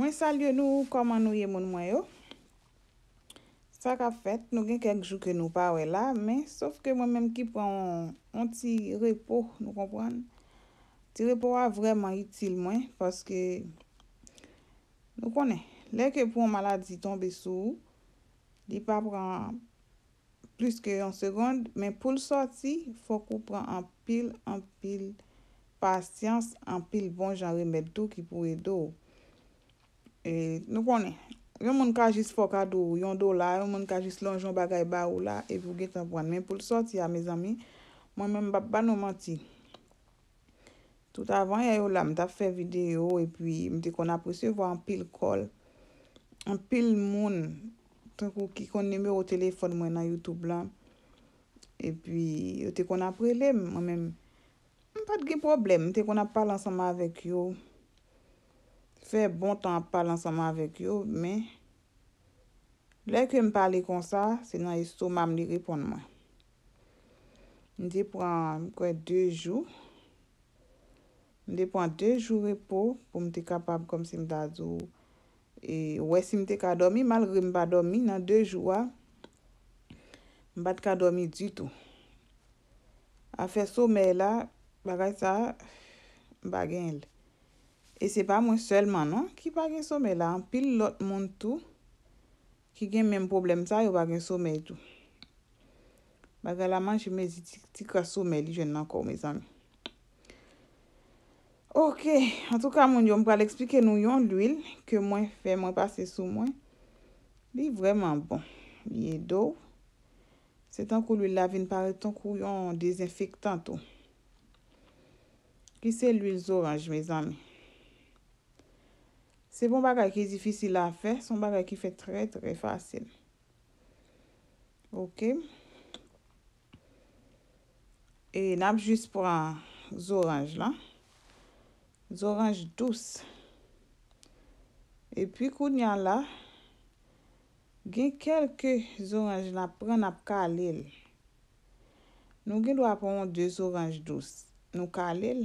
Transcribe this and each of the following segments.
Mwen salye nou koman nou ye moun mwayo. Sa ka fet, nou gen kenk jou ke nou pawe la, men, saf ke mwen menm ki pran an ti repo, nou kompran. Ti repo a vreman itil mwen, paske nou konen. Lè ke pran maladi tombe sou, di pa pran plus ke yon segonde, men pou l sorti, fok ou pran an pil, an pil pasyans, an pil bon jan remet do ki pou e do ou. E nou konen, yon moun ka jis fok adou, yon do la, yon moun ka jis lonjon bagay ba ou la, e pou ge tabouan. Men pou l sorti ya, me zami, mwen men banou mati. Tout avan, yon la, mwen ta fe video, e pi mwen te kon apre sevo an pil kol. An pil moun, tan kou ki kon nime ou telefon mwen na Youtube la. E pi, yo te kon apre le, mwen men. Mwen pat ge problem, mwen te kon apal ansama avek yo. Fè bon tan pa lansanman avèk yo, men, lè ke m pale kon sa, se nan yi sou mam li repon mwen. M di pon kwen 2 jou. M di pon 2 jou repon pou m te kapab kom si m da zo e wè si m te ka domi, mal gri m ba domi nan 2 jou a, m bat ka domi di tou. Afè sou me la, ba re sa, ba gen lè. E se pa mwen selman an, non? ki pa gen somen la, an pil lot moun tou, ki gen menm problem sa, yo pa gen somen tou. Ba galaman, jeme zi tikra somen li, jen nan kou mwen zami. Ok, an tou ka mwen yon pral explike nou yon l'wil, ke mwen fè mwen pase sou mwen. Li vreman bon, li e dou. Se tan kou l'wil lavin, pare tan kou yon dezenfektan tou. Ki se l'wil zoranj mwen zami. Se bon bagay ki zifisil la fe, son bagay ki fe tre tre fasil. Ok. E nap jis pran zoranj la. Zoranj dous. E pi kou nyan la. Gen kelke zoranj la pran ap kalil. Nou gen dwa pran de zoranj dous. Nou kalil.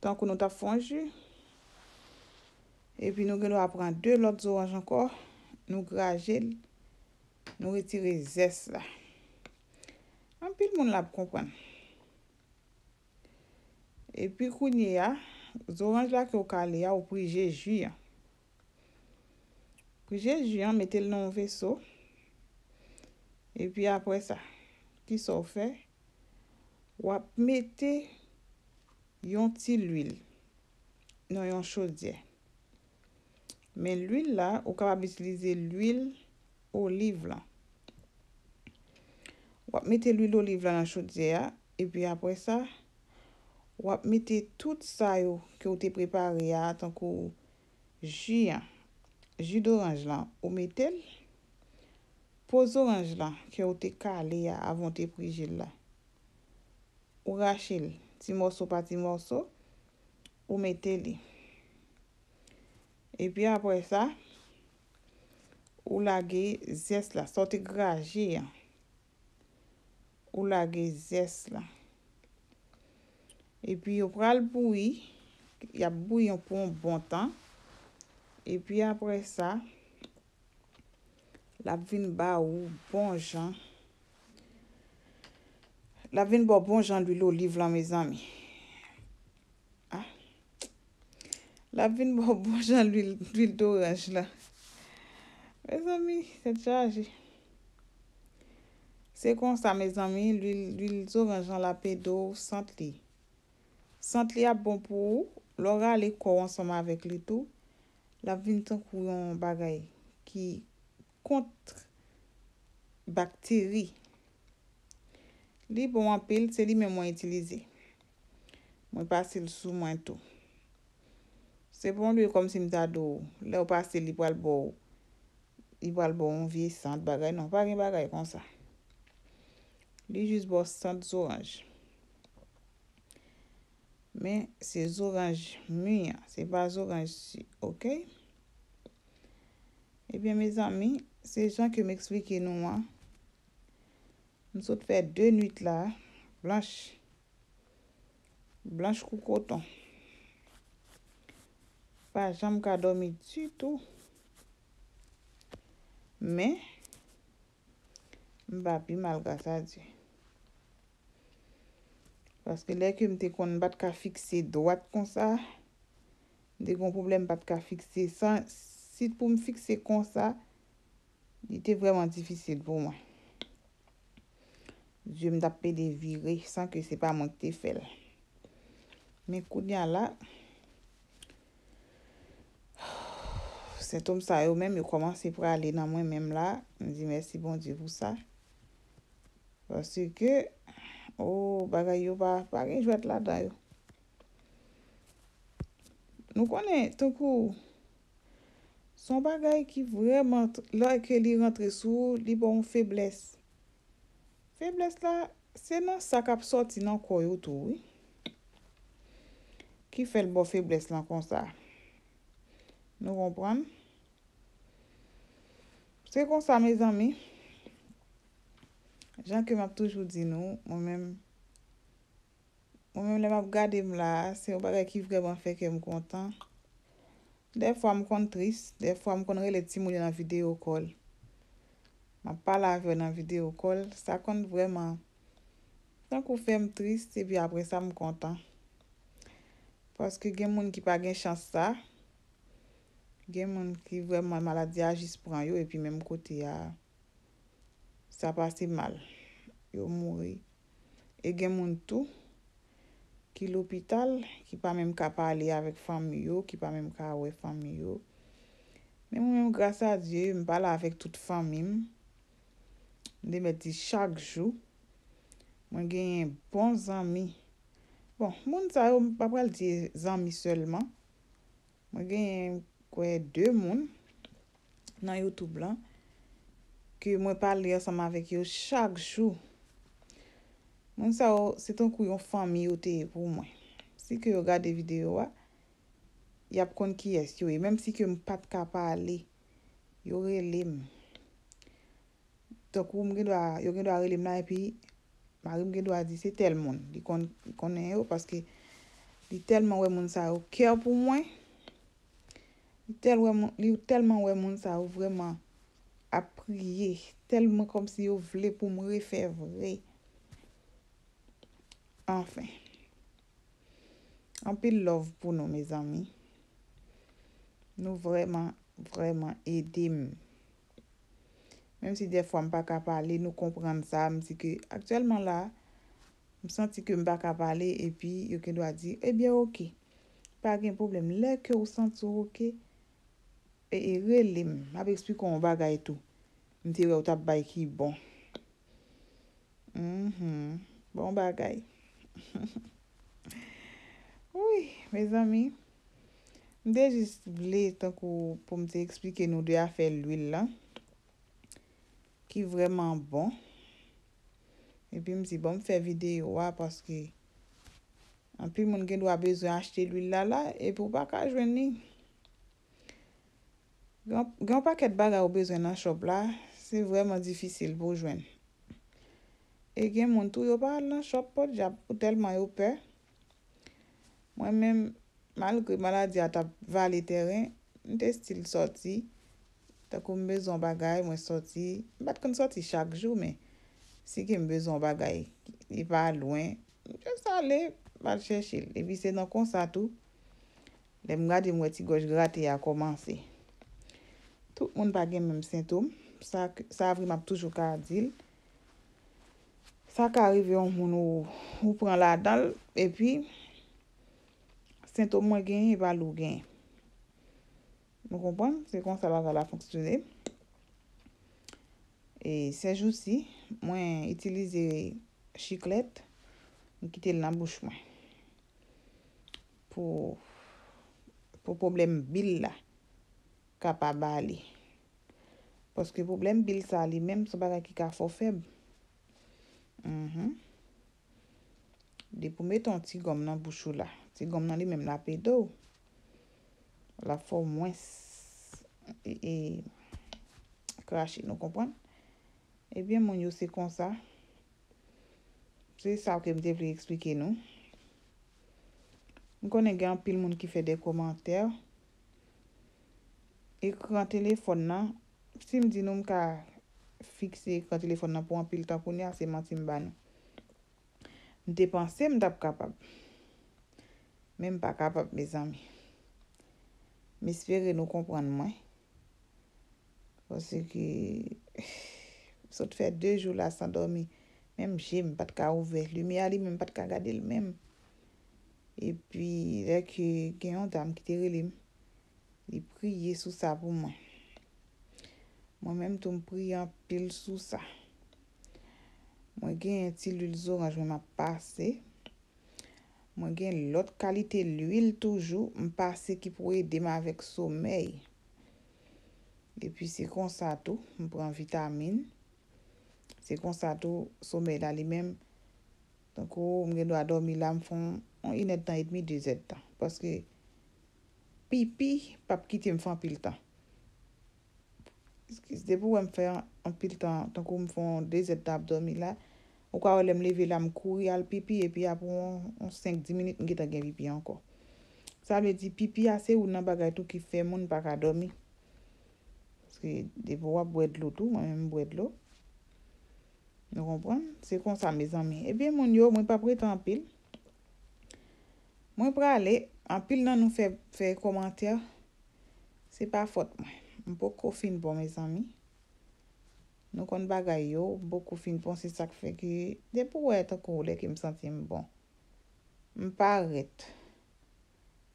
Tan kou nou ta fonjou. E pi nou gen nou ap pran 2 lot zoranj ankor, nou grajel, nou retire zes la. An pi l moun la pou konpwen. E pi kou nye ya, zoranj la ki yo kale ya ou prije juyan. Prije juyan, metel nan yon veso. E pi apre sa, ki so fe, wap metel yon ti lwil nan yon chodye. Men l'huil la, ou kapab itilize l'huil oliv la. Wap mette l'huil oliv la nan chotze ya. E pi apre sa, wap mette tout sayo ki ou te prepare ya. Tan ko ju ya. Ju d'oranj la, ou mette l. Poz oranj la, ki ou te kale ya avon te prijil la. Ou rachel, ti morso pa ti morso, ou mette li. E pi apre sa, ou la ge zes la. Sote graje ya. Ou la ge zes la. E pi yo pral boui. Ya boui yon pou yon bon tan. E pi apre sa, la vin ba ou bon jan. La vin ba bon jan di lo liv la me zan mi. La vin bon bon jan l'huil d'oranj la. Mè zami, sè diya aji. Se kon sa mè zami, l'huil d'oranj la pe do, sant li. Sant li a bon pou ou, lora le kor ansoma vek li tou. La vin ton kouyon bagay, ki kontre bakteri. Li bon apel, se li men mwen itilize. Mwen basil sou mwen tou. Se bon li konm si m zado, le ou pastel li pal bo, li pal bo yon vie sant bagay, nan, pa gen bagay kon sa. Li jis bo sant zoranj. Men, se zoranj mi, se pa zoranj si, ok? Ebyen, me zami, se jan ke m eksplike nou, man, m sot fè dè nuit la, blanj, blanj koukoton. Fajan m ka domi tutou. Men. M ba pi mal gasa di. Paske le ke m te kon bat ka fikse doat kon sa. De kon problem bat ka fikse san. Si pou m fikse kon sa. Di te vreman difisit pou man. Je m da pe de vire. San ke se pa m te fel. Men kou diyan la. Sentoum sa bon oh, yo men, yo komanse pou alen nan mwen men la. Mwen di mersi, bon di pou sa. Basi ke, o bagay yo ba, bagay jou et la da yo. Nou konen, ton kou, son bagay ki vwèmant, lò e ke li rentre sou, li bon febles. Febles la, se nan sakap soti nan koyo tou. Ki fel bon febles la kon sa. Nou kon pranm, Se kon sa me zami, jan ke map toujou di nou, moun men, moun men le map gade m la, se yon bagay ki vreman fe ke m kontan. Defwa m kont trist, defwa m kont rele timou li nan videyo kol. Ma pala avyo nan videyo kol, sa kont vreman. San kou fe m trist, e bi apre sa m kontan. Paske gen moun ki pa gen chans sa. gen moun ki vreman maladya jis pran yo, epi menm kote ya, sa pase mal, yo mouri. E gen moun tou, ki l'opital, ki pa menm ka pale avik fami yo, ki pa menm ka awe fami yo. Menm mwenm grasa Diyo, mbale avik tout famim, de meti chak jou, mwen gen yon bon zami. Bon, moun sa yo, mwen pa prel di zami selman, mwen gen yon kwenye de moun nan Youtube lan ki mwen pale yosama vek yo chak chou moun sa ou se ton kou yon fami yote pou mwen si ki yo gade videyo wa yap kon ki yes yo e menm si ki m pat ka pale yo relem tok ou m gen do a yo gen do a relem la epi ma gen do a di se tel moun di konnen yo paske di tel moun wè moun sa ou kèw pou mwen li ou telman wè moun sa ou vreman apriye, telman kom si yo vle pou m refè vre anfen anpe love pou nou mè zami nou vreman, vreman edim mèm si defwa m pa ka pale, nou komprende sa m si ke aktuelman la m santi ke m pa ka pale epi yo ke doa di, ebyen eh ok pa gen problem, lè ke ou santi ok E e relim, ap eksplik kon w bagay tou. M te rew tap bay ki bon. Mm-hmm. Bon bagay. Ouye, me zami. M de jist vle tankou pou m te eksplike nou de a fe lwil la. Ki vreman bon. E pi m se bom fe videyo a, paske. An pi moun gen dwa bezwen achete lwil la la, e pou baka jweni. Gyan pa ket bagay ou bezwen nan shop la, se vreman difisil pou jwen. E gen moun tou yo pa nan shop pot, ja pou telman yo pe. Mwen men, malke maladi ata vali teren, mwen te stil soti, ta kou mbezon bagay, mwen soti, bat kon soti chak jou, mwen se gen mbezon bagay, yi pa lwen, mwen sa le, mal cheshi, le bi se nan konsa tou, le mga di mwen ti goj grati a komansi. moun pa gen menm sintom sa avrim ap toujou ka adil sa ka arive yon moun ou ou pran la dal epi sintom moun gen yon balou gen nou kompon se kon sa la zala fonksyone e sej ou si moun itilize chiklet moun kite l nan bouch moun pou pou problem bil la Ka pa bali. Poske problem bil sa li menm se baga ki ka fo feb. Mhm. De pou meton ti gom nan bouchou la. Ti gom nan li menm la pe do. La fo mwens. E krashe e, nou kompon. Ebyen moun yo se kon sa. Se sa ou kem devli eksplike nou. Mkonen gen pil moun ki fe de komantèr. Ekran telefon nan, si m di nou m ka fikse ekran telefon nan pou anpil tanpoun ya, seman ti m ban nou. M depanse m dap kapab. Men m pa kapab, me zan mi. Mi sferi nou kompran mwen. Pwese ki, sot fè dè jou la san dormi, men m jè m pat ka ouve, lumi a li men m pat ka gade lm. E pwi, gen yon dam ki tere li m. Li priye sou sa pou mwen. Mwen menm tou m priye an pil sou sa. Mwen gen yon ti l'uil zonj mwen ap pase. Mwen gen l'ot kalite l'uil toujou. Mwen pase ki pou e dema avek somey. Depi se konsa tou. Mwen pren vitamine. Se konsa tou somey la li menm. Donkou mwen gen do adomi la mfon. On yon et dan et mi de zet dan. Paske... Pipi, pap kiti m fan pil tan. Ski, se devou wè m fè an pil tan, tan kou m fè an dezet d'abdomi la. Ou kwa wè m leve la m kouri al pipi, epi ap wè an 5-10 minit m git agen pipi anko. Sa wè di pipi ase ou nan bagay tou ki fè moun baka adomi. Ski, devou wè bwèd loutou, m wè m bwèd lout. Nou kompran, se kon sa mezan mi. Epi moun yo, m wè pap wè tan pil. Mwen pre ale, an pil nan nou fe komantir, se pa fot mwen. Mwen poko fin bon, me zami. Nou kon bagay yo, poko fin bon, se sak fe ki, de pou wè te kou lè ki m senti m bon. M pa arret.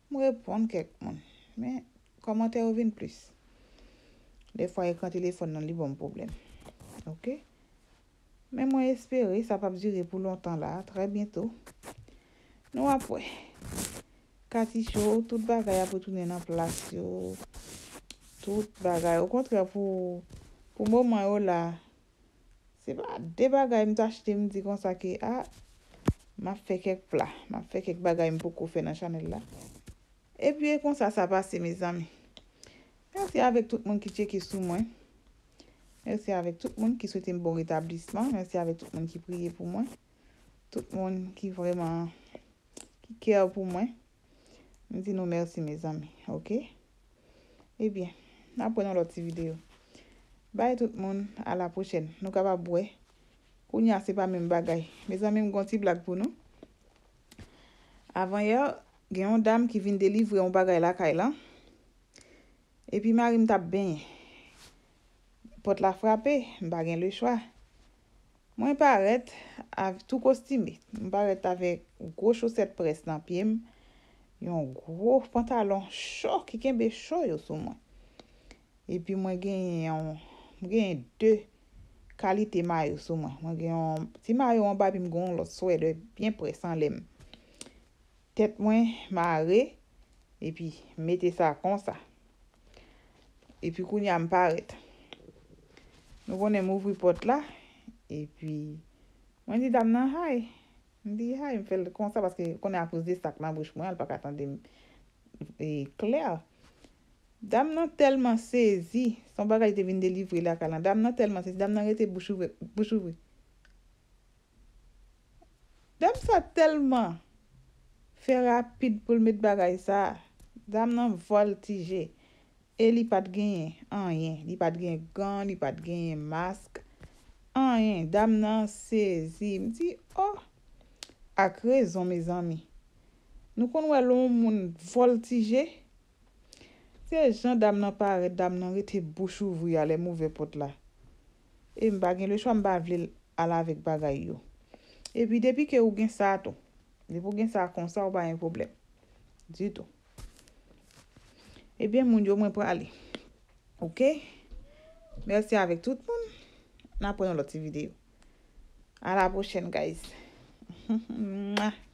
M wè pon kek moun. Men, komantir ou vin plus. De fwa yè konti lè fon nan li bon problem. Ok? Men mwen espere, sa pa bzire pou lontan la, tre bientou. Nou apwe. Katish yo, tout bagay apotounen an plas yo. Ah, tout bagay. O kontra pou, pou mouman yo la. Se ba, de bagay mtajte mdi konsa ki, a, ma fekek pla. Ma fekek bagay mpo koufe nan chanel la. E piye konsa sa pase, me zami. Mersi avek tout moun ki cheke sou mwen. Mersi avek tout moun ki soute mbon retaplisman. Mersi avek tout moun ki priye pou mwen. Tout moun ki vreman ki kere pou mwen. Mwen si nou mersi, me zami. Ok? Ebyen, eh naponon lò ti video. Baye tout moun, a la pochen. Nou kaba bwe. Koun ya se pa men bagay. Me zami m gonti blag pou nou. Avan yo, gen yon dam ki vin delivre yon bagay la kay lan. E pi mari m tap ben. Pot la frape, m bagen le chwa. Mwen pa aret, av tou kostime. M baget avèk gò chosèt pres nan piem. Yon gro pantalon chok, yon genbe chok yo souman. E pi mwen gen yon, mwen gen yon de kalite may yo souman. Mwen gen yon, si may yon ba bi mgon, lò sou e de bien presan lem. Tet mwen ma re, e pi mete sa kon sa. E pi koun ya m paret. Mwen gen m ouvri pot la, e pi mwen di dam nan haye. M di, ha, yon fèl konsa, paske konè apouse destakman bouch mwen, al pa katan dem, e, kler. Dam nan telman sezi, son bagay te vin delivri la kalan, dam nan telman sezi, dam nan rete bouch ouve, bouch ouve. Dam sa telman, fè rapid pou l'mit bagay sa, dam nan voltije, e li pat genye, an yen, li pat genye gand, li pat genye mask, an yen, dam nan sezi, m di, oh, Akre zon me zami. Nou kon wè loun moun voltije. Se jen dam nan paret, dam nan rete bou chouvou ya le mouvè pot la. E m bagen le chwa m bavle ala vek bagay yo. E pi depi ke ou gen sa ato. Depi ou gen sa akonsa ou ba yon problem. Dito. E bi moun yo mwen prali. Ok? Merci avèk tout moun. Na ponon loti videyo. A la pochen guys. 嗯哼哼，嘛。